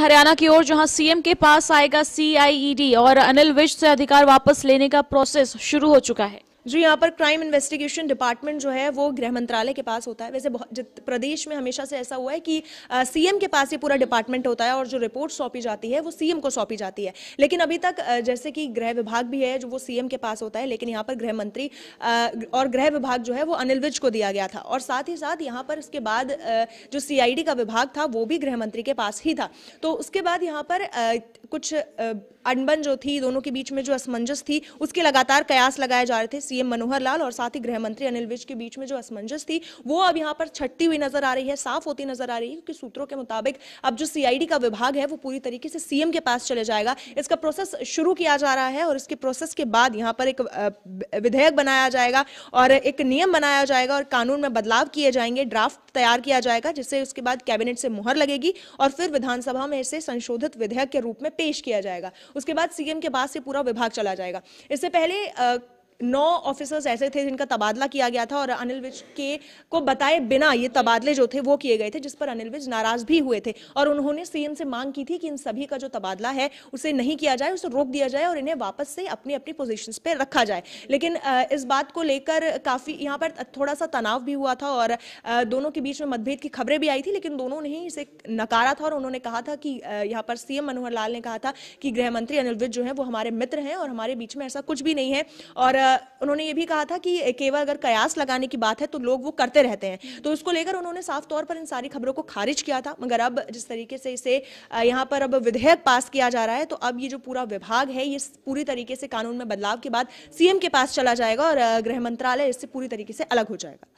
हरियाणा की ओर जहां सीएम के पास आएगा सीआईईडी e और अनिल विज से अधिकार वापस लेने का प्रोसेस शुरू हो चुका है जो यहाँ पर क्राइम इन्वेस्टिगेशन डिपार्टमेंट जो है वो गृह मंत्रालय के पास होता है वैसे प्रदेश में हमेशा से ऐसा हुआ है कि सीएम के पास ये पूरा डिपार्टमेंट होता है और जो रिपोर्ट सौंपी जाती है वो सीएम को सौंपी जाती है लेकिन अभी तक जैसे कि गृह विभाग भी है जो वो सीएम के पास होता है लेकिन यहाँ पर गृह मंत्री और गृह विभाग जो है वो अनिल विज को दिया गया था और साथ ही साथ यहाँ पर इसके बाद जो सी का विभाग था वो भी गृह मंत्री के पास ही था तो उसके बाद यहाँ पर कुछ अनबन जो थी दोनों के बीच में जो असमंजस थी उसके लगातार कयास लगाए जा रहे थे सीएम मनोहर लाल और साथ ही गृह मंत्री अनिल विज के बीच में जो असमंजस थी वो अब यहाँ पर छटती हुई नजर आ रही है साफ होती नजर आ रही है क्योंकि सूत्रों के मुताबिक अब जो सीआईडी का विभाग है वो पूरी तरीके से सीएम के पास चले जाएगा इसका प्रोसेस शुरू किया जा रहा है और इसके प्रोसेस के बाद यहाँ पर एक विधेयक बनाया जाएगा और एक नियम बनाया जाएगा और कानून में बदलाव किए जाएंगे ड्राफ्ट तैयार किया जाएगा जिससे उसके बाद कैबिनेट से मुहर लगेगी और फिर विधानसभा में इसे संशोधित विधेयक के रूप में पेश किया जाएगा उसके बाद सीएम के पास से पूरा विभाग चला जाएगा इससे पहले नौ ऑफिसर्स ऐसे थे जिनका तबादला किया गया था और अनिल विज के को बताए बिना ये तबादले जो थे वो किए गए थे जिस पर अनिल विज नाराज भी हुए थे और उन्होंने सीएम से मांग की थी कि इन सभी का जो तबादला है उसे नहीं किया जाए उसे रोक दिया जाए और इन्हें वापस से अपनी अपनी पोजिशन पर रखा जाए लेकिन इस बात को लेकर काफी यहाँ पर थोड़ा सा तनाव भी हुआ था और दोनों के बीच में मतभेद की खबरें भी आई थी लेकिन दोनों ने ही इसे नकारा था और उन्होंने कहा था कि यहाँ पर सीएम मनोहर लाल ने कहा था कि गृह मंत्री अनिल विज जो है वो हमारे मित्र हैं और हमारे बीच में ऐसा कुछ भी नहीं है और उन्होंने ये भी कहा था कि केवल अगर कयास लगाने की बात है तो लोग वो करते रहते हैं तो इसको लेकर उन्होंने साफ तौर पर इन सारी खबरों को खारिज किया था मगर अब जिस तरीके से इसे यहाँ पर अब विधेयक पास किया जा रहा है तो अब ये जो पूरा विभाग है ये पूरी तरीके से कानून में बदलाव के बाद सीएम के पास चला जाएगा और गृह मंत्रालय इससे पूरी तरीके से अलग हो जाएगा